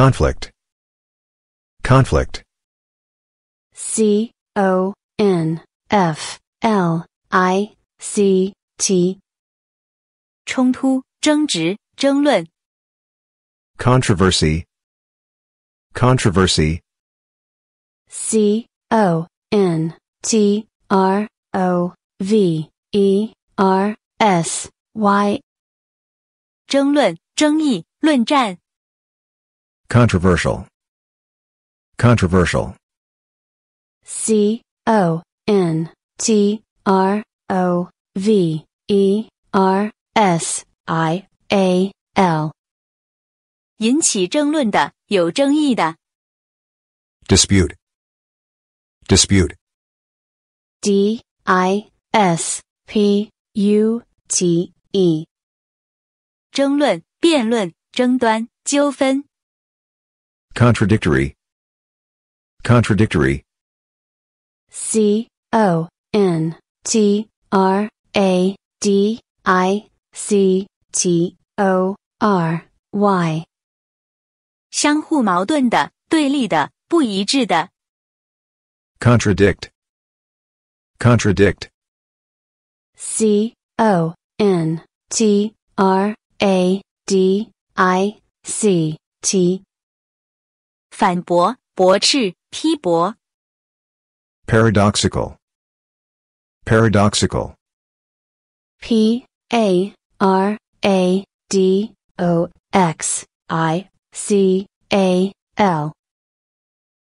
Conflict. Conflict. C O N F L I C T. L I C T。冲突、争执、争论。Controversy. Controversy. controversy O V E R S Y。争论、争议、论战。Controversial. Controversial. C O N T R O V V E R S I A L。引起争论的，有争议的。Dispute. Dispute. D I S P U T E. 争论，辩论，争端，纠纷。Contradictory. Contradictory. C O N T R A D I C T O R Y. 相互矛盾的、对立的、不一致的. Contradict. Contradict. C O N T R A D I C T 反驳，驳斥，批驳. paradoxical, Paradoxical. p a r a d o x i c a l，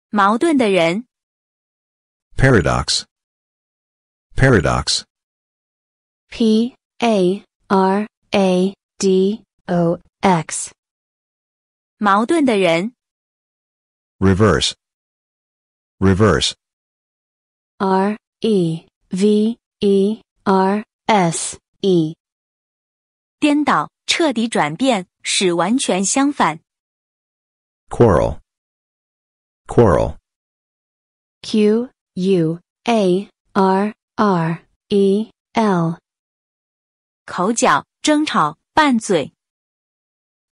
矛盾的人。paradox, paradox, p a r a d o x，矛盾的人。reverse reverse r e v e r s e 颠倒，彻底转变，使完全相反。quarrel quarrel q u a r r e l 口角，争吵，拌嘴。